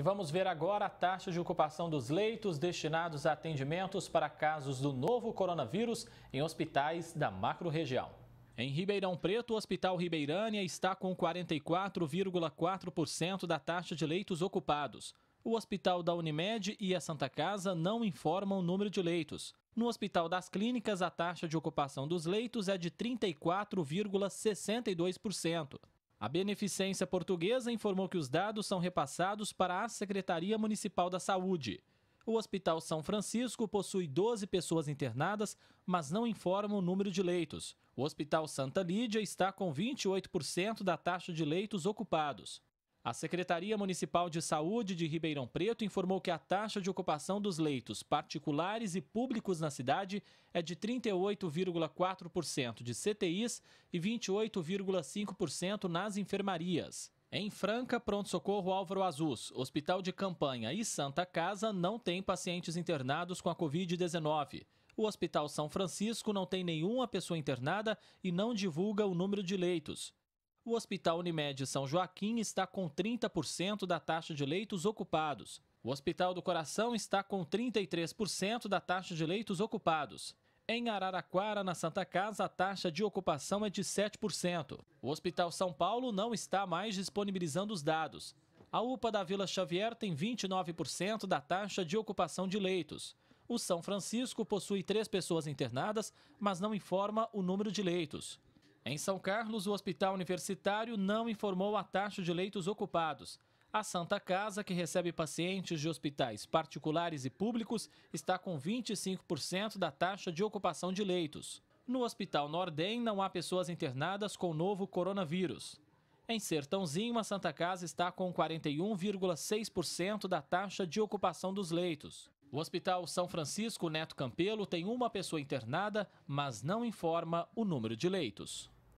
E vamos ver agora a taxa de ocupação dos leitos destinados a atendimentos para casos do novo coronavírus em hospitais da macro-região. Em Ribeirão Preto, o Hospital Ribeirânia está com 44,4% da taxa de leitos ocupados. O Hospital da Unimed e a Santa Casa não informam o número de leitos. No Hospital das Clínicas, a taxa de ocupação dos leitos é de 34,62%. A Beneficência Portuguesa informou que os dados são repassados para a Secretaria Municipal da Saúde. O Hospital São Francisco possui 12 pessoas internadas, mas não informa o número de leitos. O Hospital Santa Lídia está com 28% da taxa de leitos ocupados. A Secretaria Municipal de Saúde de Ribeirão Preto informou que a taxa de ocupação dos leitos particulares e públicos na cidade é de 38,4% de CTIs e 28,5% nas enfermarias. Em Franca, pronto-socorro Álvaro Azus, Hospital de Campanha e Santa Casa não têm pacientes internados com a Covid-19. O Hospital São Francisco não tem nenhuma pessoa internada e não divulga o número de leitos. O Hospital Unimed São Joaquim está com 30% da taxa de leitos ocupados. O Hospital do Coração está com 33% da taxa de leitos ocupados. Em Araraquara, na Santa Casa, a taxa de ocupação é de 7%. O Hospital São Paulo não está mais disponibilizando os dados. A UPA da Vila Xavier tem 29% da taxa de ocupação de leitos. O São Francisco possui três pessoas internadas, mas não informa o número de leitos. Em São Carlos, o hospital universitário não informou a taxa de leitos ocupados. A Santa Casa, que recebe pacientes de hospitais particulares e públicos, está com 25% da taxa de ocupação de leitos. No Hospital Nordem, não há pessoas internadas com o novo coronavírus. Em Sertãozinho, a Santa Casa está com 41,6% da taxa de ocupação dos leitos. O Hospital São Francisco Neto Campelo tem uma pessoa internada, mas não informa o número de leitos.